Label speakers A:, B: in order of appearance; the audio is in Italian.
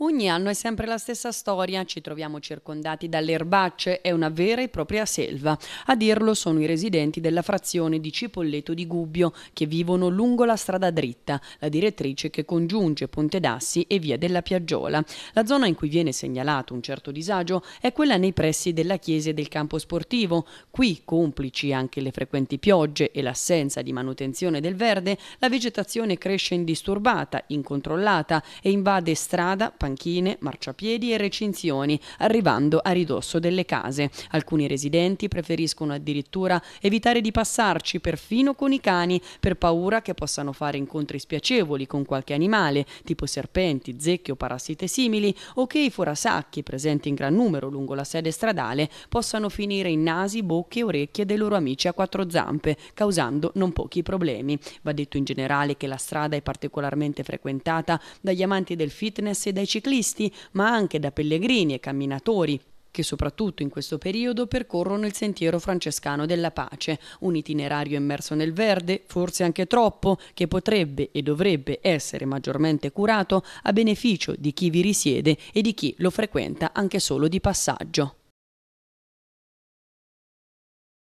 A: Ogni anno è sempre la stessa storia, ci troviamo circondati dalle erbacce, è una vera e propria selva. A dirlo sono i residenti della frazione di Cipolletto di Gubbio, che vivono lungo la strada dritta, la direttrice che congiunge Ponte d'Assi e via della Piaggiola. La zona in cui viene segnalato un certo disagio è quella nei pressi della chiesa e del campo sportivo. Qui, complici anche le frequenti piogge e l'assenza di manutenzione del verde, la vegetazione cresce indisturbata, incontrollata e invade strada, paesaggi panchine, marciapiedi e recinzioni, arrivando a ridosso delle case. Alcuni residenti preferiscono addirittura evitare di passarci perfino con i cani per paura che possano fare incontri spiacevoli con qualche animale, tipo serpenti, zecche o parassite simili, o che i forasacchi presenti in gran numero lungo la sede stradale possano finire in nasi, bocche e orecchie dei loro amici a quattro zampe, causando non pochi problemi. Va detto in generale che la strada è particolarmente frequentata dagli amanti del fitness e dai cittadini ciclisti, ma anche da pellegrini e camminatori che soprattutto in questo periodo percorrono il sentiero francescano della pace, un itinerario immerso nel verde, forse anche troppo, che potrebbe e dovrebbe essere maggiormente curato a beneficio di chi vi risiede e di chi lo frequenta anche solo di passaggio.